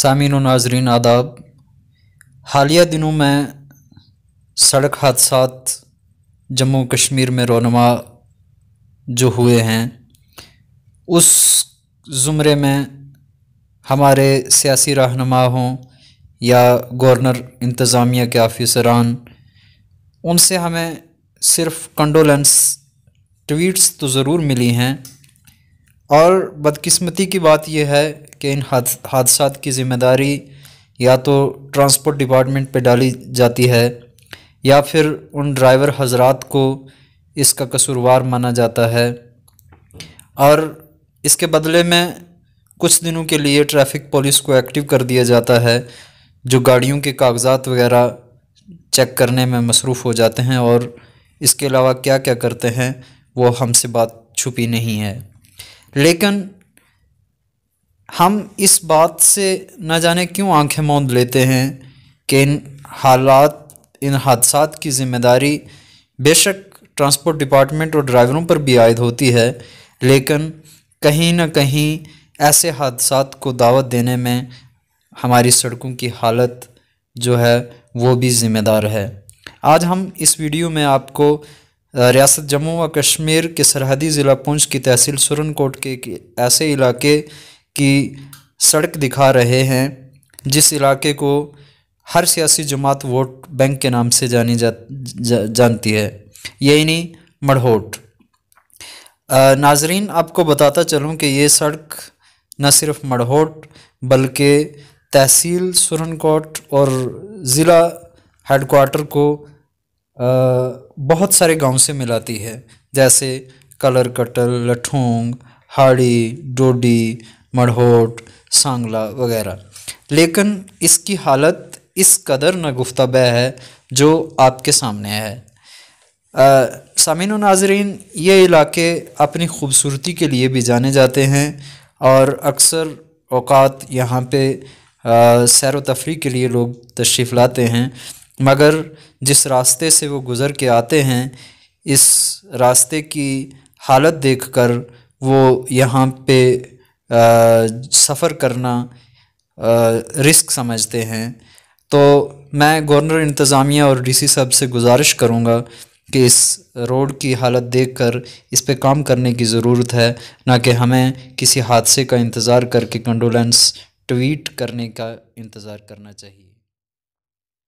سامعین ناظرین آداب حالیہ دنوں میں سڑک حادثات جموں کشمیر میں رونما جو ہوئے ہیں اس زمرے میں ہمارے سیاسی رہنما ہوں یا گورنر انتظامیہ کے آفیسران ان سے ہمیں صرف کنڈولنس ٹویٹس تو ضرور ملی ہیں اور بدقسمتی کی بات یہ ہے کہ ان حادثات کی ذمہ داری یا تو ٹرانسپورٹ ڈپارٹمنٹ پہ ڈالی جاتی ہے یا پھر ان ڈرائیور حضرات کو اس کا قصوروار مانا جاتا ہے اور اس کے بدلے میں کچھ دنوں کے لیے ٹریفک پولیس کو ایکٹیو کر دیا جاتا ہے جو گاڑیوں کے کاغذات وغیرہ چیک کرنے میں مصروف ہو جاتے ہیں اور اس کے علاوہ کیا کیا کرتے ہیں وہ ہم سے بات چھپی نہیں ہے لیکن ہم اس بات سے نہ جانے کیوں آنکھیں موند لیتے ہیں کہ ان حالات ان حادثات کی ذمہ داری بے شک ٹرانسپورٹ ڈپارٹمنٹ اور ڈرائیوروں پر بھی عائد ہوتی ہے لیکن کہیں نہ کہیں ایسے حادثات کو دعوت دینے میں ہماری سڑکوں کی حالت جو ہے وہ بھی ذمہ دار ہے آج ہم اس ویڈیو میں آپ کو ریاست جموں و کشمیر کے سرحدی ضلع پونچھ کی تحصیل سرن کوٹ کے ایسے علاقے کی سڑک دکھا رہے ہیں جس علاقے کو ہر سیاسی جماعت ووٹ بینک کے نام سے جانی جا جانتی ہے یعنی مڑھوٹ ناظرین آپ کو بتاتا چلوں کہ یہ سڑک نہ صرف مڑھوٹ بلکہ تحصیل کوٹ اور ضلع ہیڈ کوارٹر کو بہت سارے گاؤں سے ملاتی ہے جیسے کلر کٹل لٹھونگ ہاڑی ڈوڈی مڑھوٹ سانگلا وغیرہ لیکن اس کی حالت اس قدر نگفت بے ہے جو آپ کے سامنے ہے سامعین ناظرین یہ علاقے اپنی خوبصورتی کے لیے بھی جانے جاتے ہیں اور اکثر اوقات یہاں پہ سیر و تفریح کے لیے لوگ تشریف لاتے ہیں مگر جس راستے سے وہ گزر کے آتے ہیں اس راستے کی حالت دیکھ کر وہ یہاں پہ سفر کرنا رسک سمجھتے ہیں تو میں گورنر انتظامیہ اور ڈی سی صاحب سے گزارش کروں گا کہ اس روڈ کی حالت دیکھ کر اس پہ کام کرنے کی ضرورت ہے نہ کہ ہمیں کسی حادثے کا انتظار کر کے کنڈولینس ٹویٹ کرنے کا انتظار کرنا چاہیے